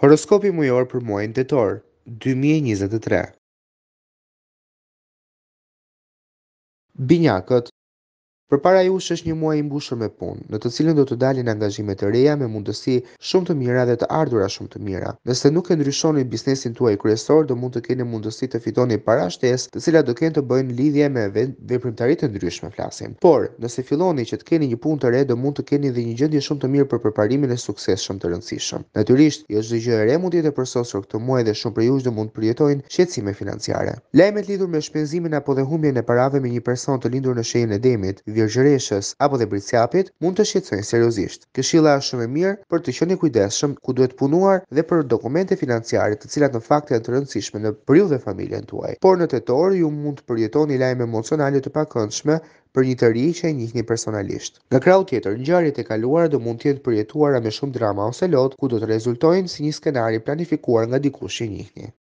Horoskopi mujor për muajnë të torë, 2023 Binjakët Për para është një muaj i mbushur me punë, në të cilën do të dalin angazhime të reja me mundësi shumë të mira dhe të ardhura shumë të mira. Nëse nuk e ndryshoni biznesin tuaj kryesor, do mund të keni mundësi të fitoni para shtesë, të cilat do kenë të bëjnë lidhje me veprimtarit të ndryshme flasim. Por, nëse filloni që të keni një punë të re, do mund të keni dhe një gjendje shumë të mirë për përparimin e suksesshëm të rëndësishëm. Natyrisht, jo çdo gjë e re mund të përsosur këtë muaj dhe shumë për jush do mund të përjetojnë shqetësime financiare. Lajmet lidhur me shpenzimin apo e parave me një person të lindur në shenjën e demit, gjergjëreshës apo dhe bricjapit mund të shqetësojnë seriozisht. Këshilla është shumë e mirë për të qenë kujdesshëm ku duhet punuar dhe për dokumente financiare të cilat në fakt janë të rëndësishme në periudhën e familjes tuaj. Por në tetor ju mund të përjetoni lajme emocionale të pakëndshme për një të ri që e njihni personalisht. Nga krau tjetër, ngjarjet e kaluara do mund të jenë përjetuara me shumë drama ose lot ku do të rezultojnë si një skenari planifikuar nga dikush që e njihni.